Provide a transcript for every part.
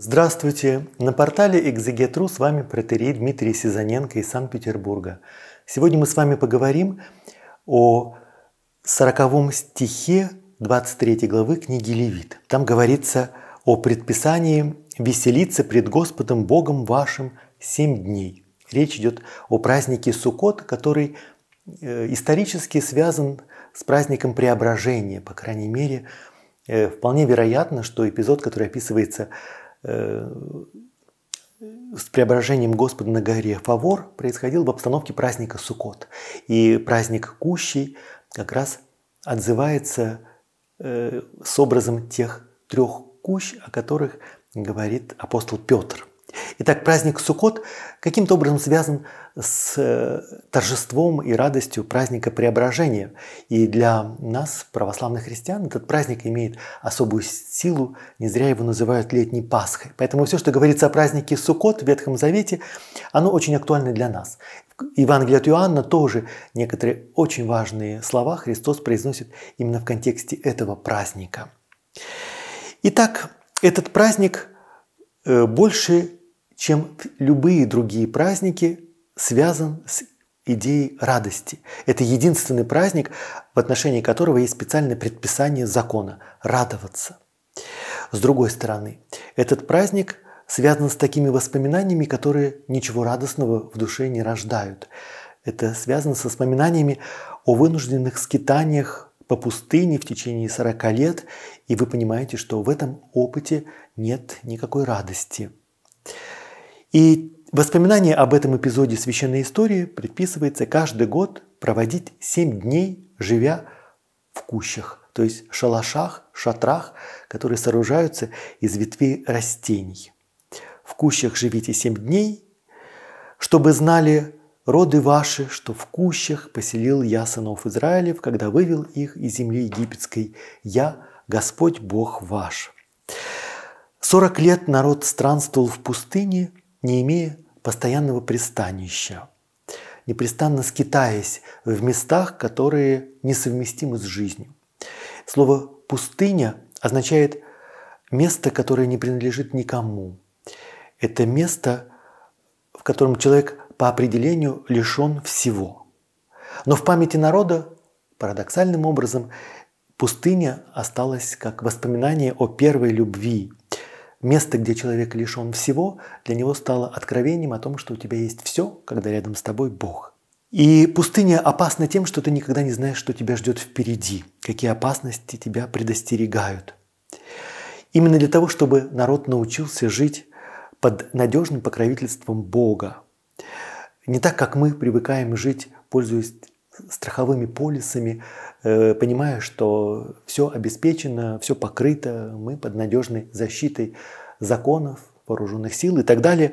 Здравствуйте! На портале Экзегетру с вами протерей Дмитрий Сизаненко из Санкт-Петербурга. Сегодня мы с вами поговорим о 40 стихе 23 главы книги Левит. Там говорится о предписании «веселиться пред Господом Богом вашим семь дней». Речь идет о празднике Суккот, который э, исторически связан с праздником преображения, по крайней мере, э, вполне вероятно, что эпизод, который описывается Э, с преображением Господа на горе Фавор происходил в обстановке праздника Сукот, И праздник Кущей как раз отзывается э, с образом тех трех кущ, о которых говорит апостол Петр – Итак, праздник Суккот каким-то образом связан с э, торжеством и радостью праздника преображения. И для нас, православных христиан, этот праздник имеет особую силу, не зря его называют летней Пасхой. Поэтому все, что говорится о празднике Суккот в Ветхом Завете, оно очень актуально для нас. В Евангелии от Иоанна тоже некоторые очень важные слова Христос произносит именно в контексте этого праздника. Итак, этот праздник э, больше чем любые другие праздники, связан с идеей радости. Это единственный праздник, в отношении которого есть специальное предписание закона – радоваться. С другой стороны, этот праздник связан с такими воспоминаниями, которые ничего радостного в душе не рождают. Это связано со воспоминаниями о вынужденных скитаниях по пустыне в течение 40 лет, и вы понимаете, что в этом опыте нет никакой радости – и воспоминание об этом эпизоде священной истории предписывается каждый год проводить семь дней, живя в кущах, то есть шалашах, шатрах, которые сооружаются из ветвей растений. В кущах живите семь дней, чтобы знали роды ваши, что в кущах поселил я сынов Израилев, когда вывел их из земли египетской. Я Господь Бог ваш. Сорок лет народ странствовал в пустыне – не имея постоянного пристанища, непрестанно скитаясь в местах, которые несовместимы с жизнью. Слово «пустыня» означает место, которое не принадлежит никому. Это место, в котором человек по определению лишен всего. Но в памяти народа, парадоксальным образом, пустыня осталась как воспоминание о первой любви, Место, где человек лишен всего, для него стало откровением о том, что у тебя есть все, когда рядом с тобой Бог. И пустыня опасна тем, что ты никогда не знаешь, что тебя ждет впереди, какие опасности тебя предостерегают. Именно для того, чтобы народ научился жить под надежным покровительством Бога. Не так, как мы привыкаем жить, пользуясь страховыми полисами, э, понимая, что все обеспечено, все покрыто, мы под надежной защитой законов, вооруженных сил и так далее.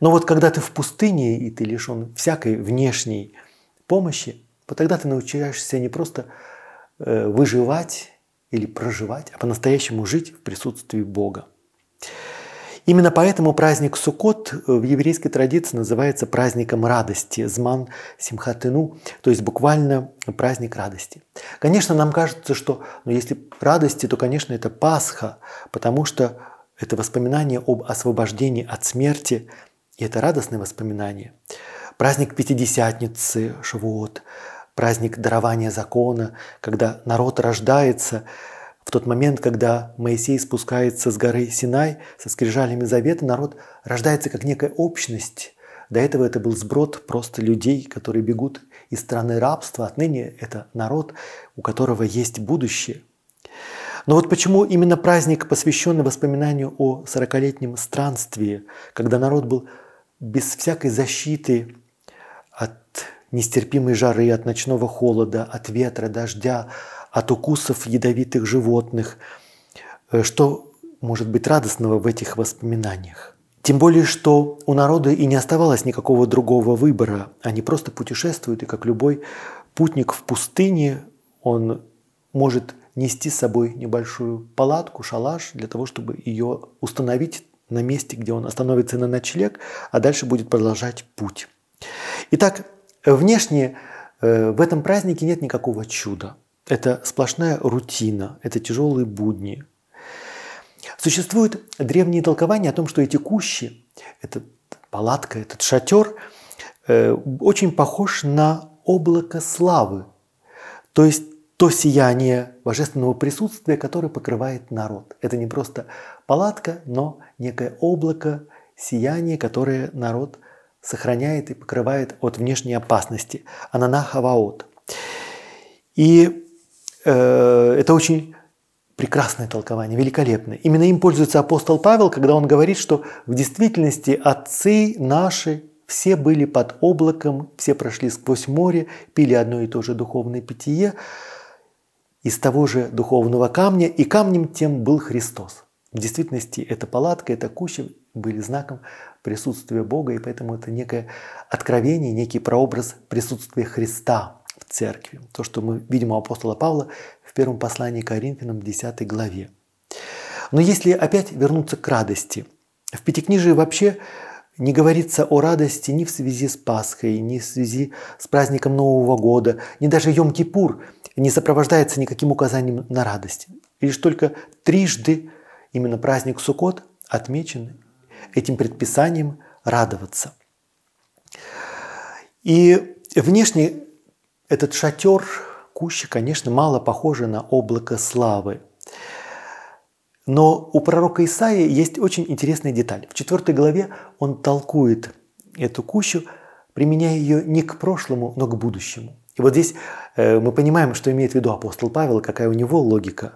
Но вот когда ты в пустыне и ты лишен всякой внешней помощи, вот тогда ты научаешься не просто э, выживать или проживать, а по-настоящему жить в присутствии Бога. Именно поэтому праздник Суккот э, в еврейской традиции называется праздником радости, зман симхатыну, то есть буквально праздник радости. Конечно, нам кажется, что ну, если радости, то, конечно, это Пасха, потому что это воспоминание об освобождении от смерти, и это радостное воспоминание. Праздник Пятидесятницы, Шавуот, праздник дарования закона, когда народ рождается – в тот момент, когда Моисей спускается с горы Синай со скрижалями завета, народ рождается как некая общность. До этого это был сброд просто людей, которые бегут из страны рабства. Отныне это народ, у которого есть будущее. Но вот почему именно праздник, посвященный воспоминанию о сорокалетнем летнем странстве, когда народ был без всякой защиты от нестерпимой жары, от ночного холода, от ветра, дождя, от укусов ядовитых животных. Э, что может быть радостного в этих воспоминаниях? Тем более, что у народа и не оставалось никакого другого выбора. Они просто путешествуют, и как любой путник в пустыне, он может нести с собой небольшую палатку, шалаш, для того, чтобы ее установить на месте, где он остановится на ночлег, а дальше будет продолжать путь. Итак, э, внешне э, в этом празднике нет никакого чуда. Это сплошная рутина, это тяжелые будни. Существуют древние толкования о том, что эти кущи, эта палатка, этот шатер, э, очень похож на облако славы, то есть то сияние божественного присутствия, которое покрывает народ. Это не просто палатка, но некое облако, сияние, которое народ сохраняет и покрывает от внешней опасности. Анана И Э, это очень прекрасное толкование, великолепное. Именно им пользуется апостол Павел, когда он говорит, что в действительности отцы наши все были под облаком, все прошли сквозь море, пили одно и то же духовное питье из того же духовного камня, и камнем тем был Христос. В действительности эта палатка, эта куча были знаком присутствия Бога, и поэтому это некое откровение, некий прообраз присутствия Христа – в церкви. То, что мы видим у апостола Павла в первом послании к Коринфянам 10 главе. Но если опять вернуться к радости, в Пятикнижии вообще не говорится о радости ни в связи с Пасхой, ни в связи с праздником Нового года, ни даже Йом-Кипур не сопровождается никаким указанием на радость. Лишь только трижды именно праздник Суккот отмечен этим предписанием радоваться. И внешне этот шатер Кущи, конечно, мало похожа на облако славы. Но у пророка Исаии есть очень интересная деталь. В 4 главе он толкует эту кущу, применяя ее не к прошлому, но к будущему. И вот здесь э, мы понимаем, что имеет в виду апостол Павел, какая у него логика.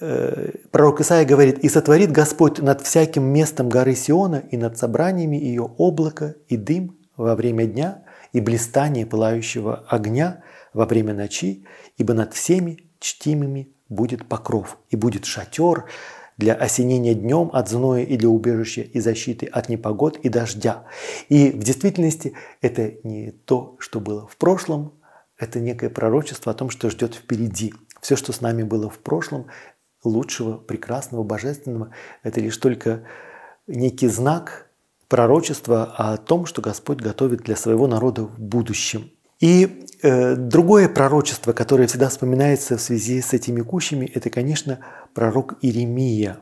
Э, пророк Исаия говорит, «И сотворит Господь над всяким местом горы Сиона и над собраниями ее облако и дым во время дня, и блистание пылающего огня во время ночи, ибо над всеми чтимыми будет покров, и будет шатер для осенения днем от зноя и для убежища и защиты от непогод и дождя. И в действительности это не то, что было в прошлом, это некое пророчество о том, что ждет впереди. Все, что с нами было в прошлом, лучшего, прекрасного, божественного, это лишь только некий знак – пророчество о том, что Господь готовит для своего народа в будущем. И э, другое пророчество, которое всегда вспоминается в связи с этими кущами, это, конечно, пророк Иеремия.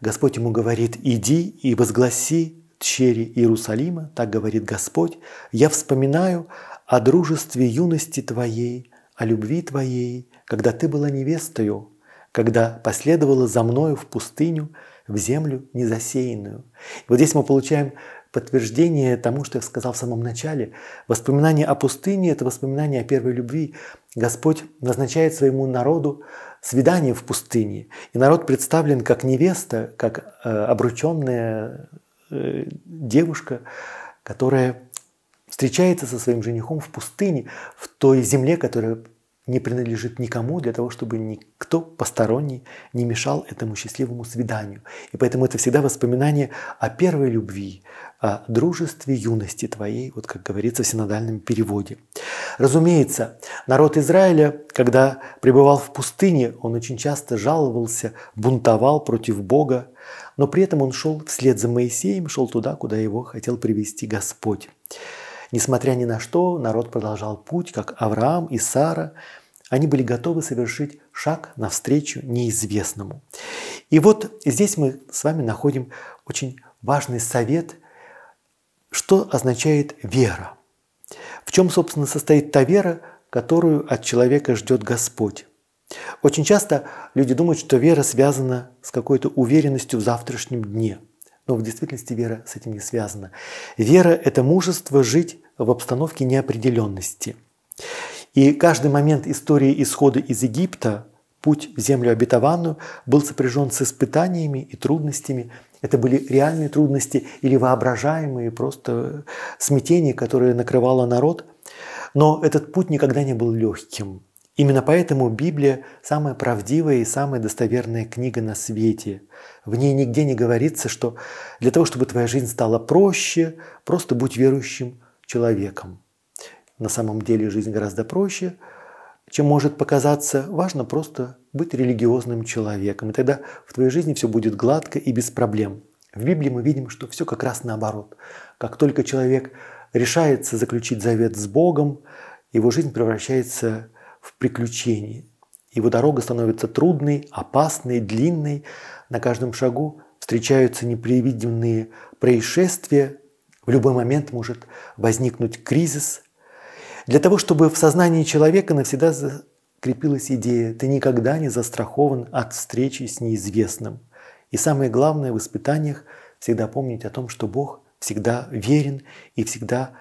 Господь ему говорит, иди и возгласи дщери Иерусалима, так говорит Господь, я вспоминаю о дружестве юности твоей, о любви твоей, когда ты была невестою, когда последовала за мною в пустыню – в землю незасеянную. И вот здесь мы получаем подтверждение тому, что я сказал в самом начале. Воспоминание о пустыне – это воспоминание о первой любви. Господь назначает своему народу свидание в пустыне. И народ представлен как невеста, как э, обрученная э, девушка, которая встречается со своим женихом в пустыне, в той земле, которая не принадлежит никому для того, чтобы никто посторонний не мешал этому счастливому свиданию. И поэтому это всегда воспоминание о первой любви, о дружестве юности твоей, вот как говорится в синодальном переводе. Разумеется, народ Израиля, когда пребывал в пустыне, он очень часто жаловался, бунтовал против Бога, но при этом он шел вслед за Моисеем, шел туда, куда его хотел привести Господь. Несмотря ни на что, народ продолжал путь, как Авраам и Сара. Они были готовы совершить шаг навстречу неизвестному. И вот здесь мы с вами находим очень важный совет, что означает вера. В чем, собственно, состоит та вера, которую от человека ждет Господь. Очень часто люди думают, что вера связана с какой-то уверенностью в завтрашнем дне – но в действительности вера с этим не связана. Вера – это мужество жить в обстановке неопределенности. И каждый момент истории исхода из Египта, путь в землю обетованную, был сопряжен с испытаниями и трудностями. Это были реальные трудности или воображаемые просто смятения, которые накрывало народ. Но этот путь никогда не был легким. Именно поэтому Библия – самая правдивая и самая достоверная книга на свете. В ней нигде не говорится, что для того, чтобы твоя жизнь стала проще, просто будь верующим человеком. На самом деле жизнь гораздо проще, чем может показаться. Важно просто быть религиозным человеком, и тогда в твоей жизни все будет гладко и без проблем. В Библии мы видим, что все как раз наоборот. Как только человек решается заключить завет с Богом, его жизнь превращается в приключении. Его дорога становится трудной, опасной, длинной. На каждом шагу встречаются непривиденные происшествия. В любой момент может возникнуть кризис. Для того, чтобы в сознании человека навсегда закрепилась идея «ты никогда не застрахован от встречи с неизвестным». И самое главное в испытаниях – всегда помнить о том, что Бог всегда верен и всегда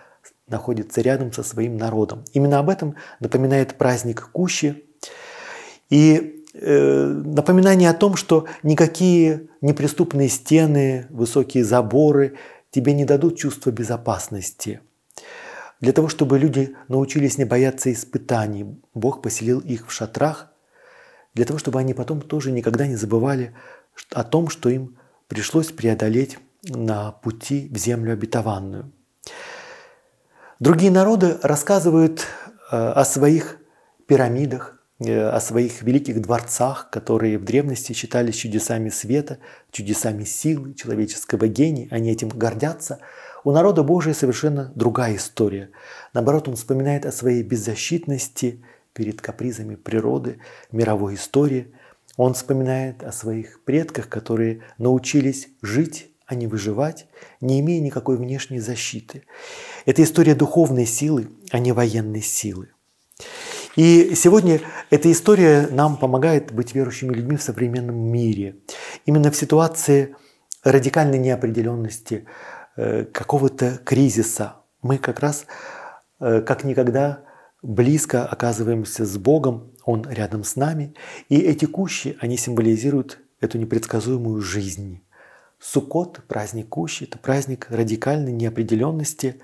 находится рядом со своим народом. Именно об этом напоминает праздник Кущи. И э, напоминание о том, что никакие неприступные стены, высокие заборы тебе не дадут чувства безопасности. Для того, чтобы люди научились не бояться испытаний, Бог поселил их в шатрах, для того, чтобы они потом тоже никогда не забывали о том, что им пришлось преодолеть на пути в землю обетованную. Другие народы рассказывают э, о своих пирамидах, э, о своих великих дворцах, которые в древности считались чудесами света, чудесами силы, человеческого гения, они этим гордятся. У народа Божия совершенно другая история. Наоборот, он вспоминает о своей беззащитности перед капризами природы, мировой истории. Он вспоминает о своих предках, которые научились жить а не выживать, не имея никакой внешней защиты. Это история духовной силы, а не военной силы. И сегодня эта история нам помогает быть верующими людьми в современном мире. Именно в ситуации радикальной неопределенности, э, какого-то кризиса мы как раз э, как никогда близко оказываемся с Богом, Он рядом с нами, и эти кущи, они символизируют эту непредсказуемую жизнь. Суккот, праздник Кущи, это праздник радикальной неопределенности,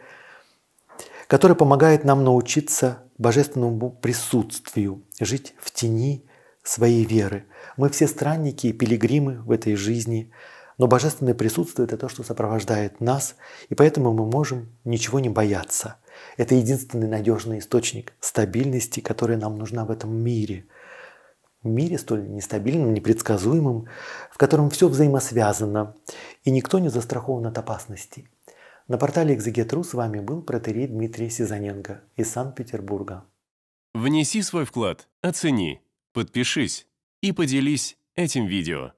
который помогает нам научиться божественному присутствию, жить в тени своей веры. Мы все странники и пилигримы в этой жизни, но божественное присутствие – это то, что сопровождает нас, и поэтому мы можем ничего не бояться. Это единственный надежный источник стабильности, которая нам нужна в этом мире – мире столь нестабильном, непредсказуемом, в котором все взаимосвязано, и никто не застрахован от опасностей. На портале «Экзегетру» с вами был протерей Дмитрий Сизаненко из Санкт-Петербурга. Внеси свой вклад, оцени, подпишись и поделись этим видео.